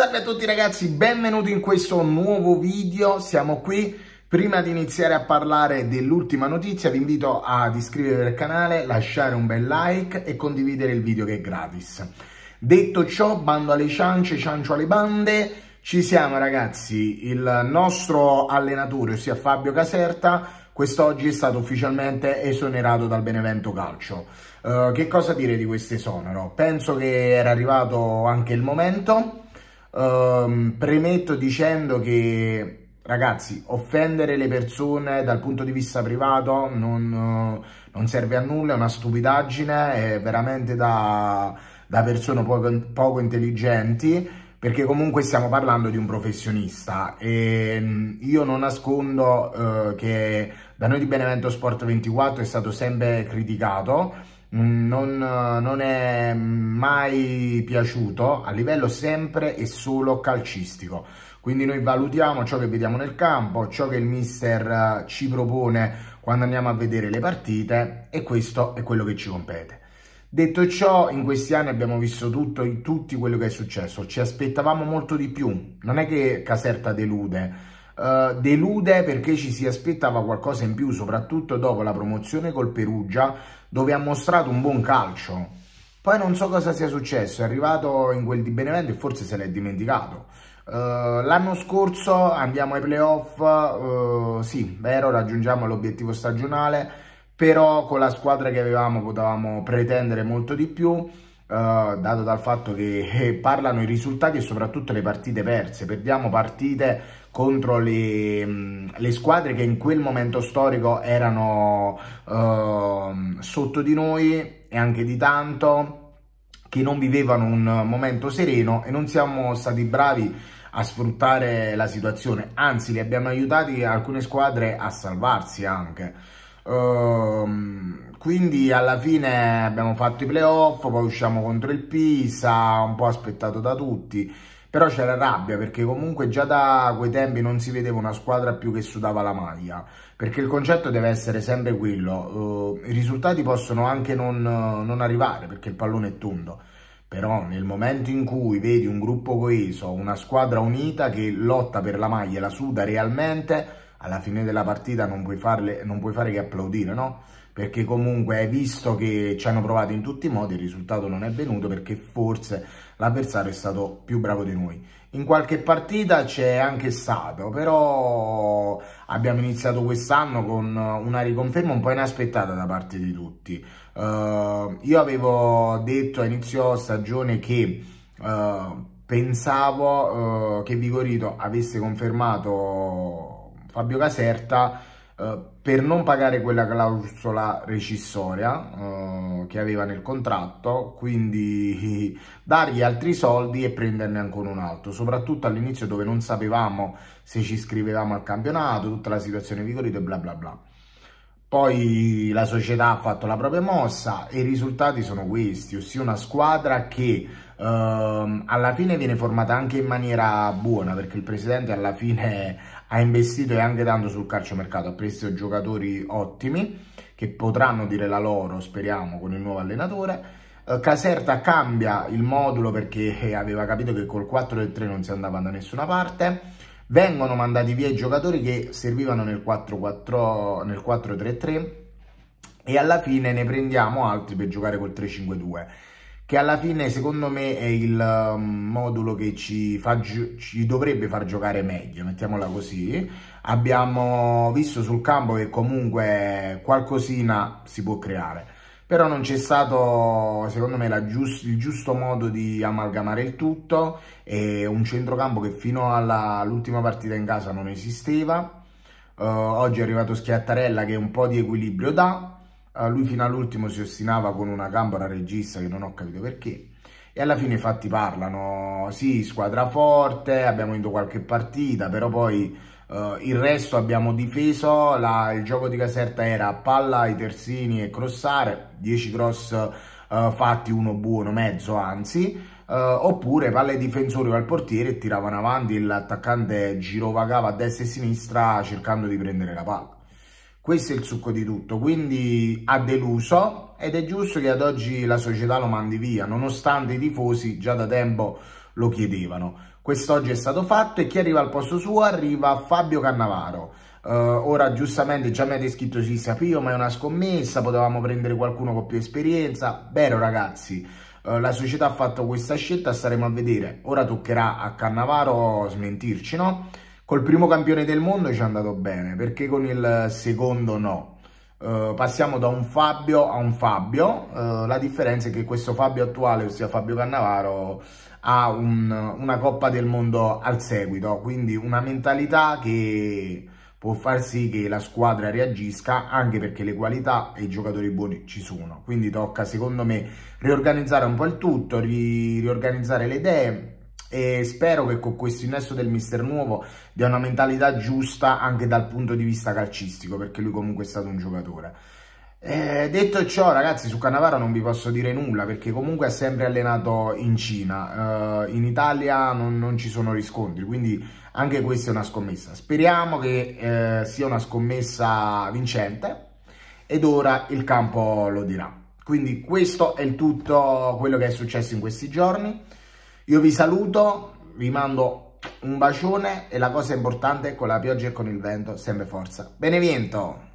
Salve a tutti ragazzi, benvenuti in questo nuovo video, siamo qui. Prima di iniziare a parlare dell'ultima notizia vi invito ad iscrivervi al canale, lasciare un bel like e condividere il video che è gratis. Detto ciò, bando alle ciance, ciancio alle bande, ci siamo ragazzi, il nostro allenatore, ossia Fabio Caserta, quest'oggi è stato ufficialmente esonerato dal Benevento Calcio. Uh, che cosa dire di questo esonero? Penso che era arrivato anche il momento Um, premetto dicendo che ragazzi, offendere le persone dal punto di vista privato non, non serve a nulla, è una stupidaggine, è veramente da, da persone poco, poco, intelligenti, perché comunque stiamo parlando di un professionista e mm, io non nascondo eh, che da noi di Benevento Sport 24 è stato sempre criticato, non, non è mai piaciuto a livello sempre e solo calcistico. Quindi noi valutiamo ciò che vediamo nel campo, ciò che il mister eh, ci propone quando andiamo a vedere le partite e questo è quello che ci compete. Detto ciò, in questi anni abbiamo visto tutto, tutto quello che è successo, ci aspettavamo molto di più, non è che Caserta delude, eh, delude perché ci si aspettava qualcosa in più, soprattutto dopo la promozione col Perugia, dove ha mostrato un buon calcio. Poi non so cosa sia successo, è arrivato in quel di Benevento e forse se l'è dimenticato. Uh, l'anno scorso andiamo ai playoff, uh, sì, vero, raggiungiamo l'obiettivo stagionale, però con la squadra che avevamo potevamo pretendere molto di più, uh, dato dal fatto che eh, parlano i risultati e soprattutto le partite perse. Perdiamo partite contro le, mm, le, squadre che in quel momento storico erano uh, sotto di noi e anche di tanto, che non vivevano un momento sereno e non siamo stati bravi a sfruttare la situazione, anzi li abbiamo aiutati alcune squadre a salvarsi anche. Uh, quindi alla fine abbiamo fatto i playoff, poi usciamo contro il Pisa, un po' aspettato da tutti però c'era rabbia perché comunque già da quei tempi non si vedeva una squadra più che sudava la maglia perché il concetto deve essere sempre quello uh, i risultati possono anche non, eh, non arrivare perché il pallone è tondo però nel momento in cui vedi un gruppo coeso, una squadra unita che lotta per la maglia e la suda realmente alla fine della partita non puoi, farle, non puoi fare che applaudire, no? Perché comunque hai visto che ci hanno provato in tutti i modi, il risultato non è venuto perché forse l'avversario è stato più bravo di noi. In qualche partita c'è anche stato, però abbiamo iniziato quest'anno con una riconferma un po' inaspettata da parte di tutti. Uh, io avevo detto a inizio stagione che uh, pensavo uh, che Vigorito avesse confermato Fabio Caserta eh, per non pagare quella clausola recissoria eh, che aveva nel contratto, quindi dargli altri soldi e prenderne ancora un altro, soprattutto all'inizio dove non sapevamo se ci iscrivevamo al campionato, tutta la situazione vigorita e bla bla bla. Poi la società ha fatto la propria mossa e i risultati sono questi, ossia una squadra che ehm, alla fine viene formata anche in maniera buona perché il presidente alla fine ha investito e anche tanto sul calcio mercato, ha preso giocatori ottimi che potranno dire la loro, speriamo, con il nuovo allenatore. Eh, Caserta cambia il modulo perché eh, aveva capito che col 4-3 non si andava da nessuna parte. Vengono mandati via i giocatori che servivano nel 4-3-3 e alla fine ne prendiamo altri per giocare col 3-5-2 che alla fine secondo me è il um, modulo che ci, fa, ci dovrebbe far giocare meglio, mettiamola così. Abbiamo visto sul campo che comunque qualcosina si può creare, però non c'è stato secondo me giust il giusto modo di amalgamare il tutto, è un centrocampo che fino all'ultima partita in casa non esisteva. Uh, oggi è arrivato Schiattarella che un po' di equilibrio dà, lui fino all'ultimo si ostinava con una gamba regista che non ho capito perché e alla fine i fatti parlano, sì squadra forte, abbiamo vinto qualche partita, però poi eh, il resto abbiamo difeso, la, il gioco di Caserta era palla ai terzini e crossare, 10 cross eh, fatti, uno buono, mezzo anzi, eh, oppure palla ai difensori o al portiere e tiravano avanti l'attaccante girovagava a destra e a sinistra cercando di prendere la palla. Questo è il succo di tutto, quindi ha deluso ed è giusto che ad oggi la società lo mandi via, nonostante i tifosi già da tempo lo chiedevano. Quest'oggi è stato fatto e chi arriva al posto suo arriva Fabio Cannavaro. Uh, ora giustamente già mi avete scritto si sapevo ma è una scommessa, potevamo prendere qualcuno con più esperienza. Vero ragazzi, uh, la società ha fatto questa scelta, staremo a vedere. Ora toccherà a Cannavaro smentirci, no? Col primo campione del mondo ci è andato bene, perché con il secondo no. Uh, passiamo da un Fabio a un Fabio, uh, la differenza è che questo Fabio attuale, ossia Fabio Cannavaro, ha un, una Coppa del Mondo al seguito, quindi una mentalità che può far sì che la squadra reagisca, anche perché le qualità e i giocatori buoni ci sono. Quindi tocca, secondo me, riorganizzare un po' il tutto, ri riorganizzare le idee, e spero che con questo innesto del mister nuovo dia una mentalità giusta anche dal punto di vista calcistico perché lui comunque è stato un giocatore eh, detto ciò ragazzi su Cannavaro non vi posso dire nulla perché comunque ha sempre allenato in Cina eh, in Italia non, non, ci sono riscontri quindi anche questa è una scommessa speriamo che eh, sia una scommessa vincente ed ora il campo lo dirà quindi questo è il tutto quello che è successo in questi giorni io vi saluto, vi mando un bacione e la cosa importante è con la pioggia e con il vento, sempre forza. Beneviento!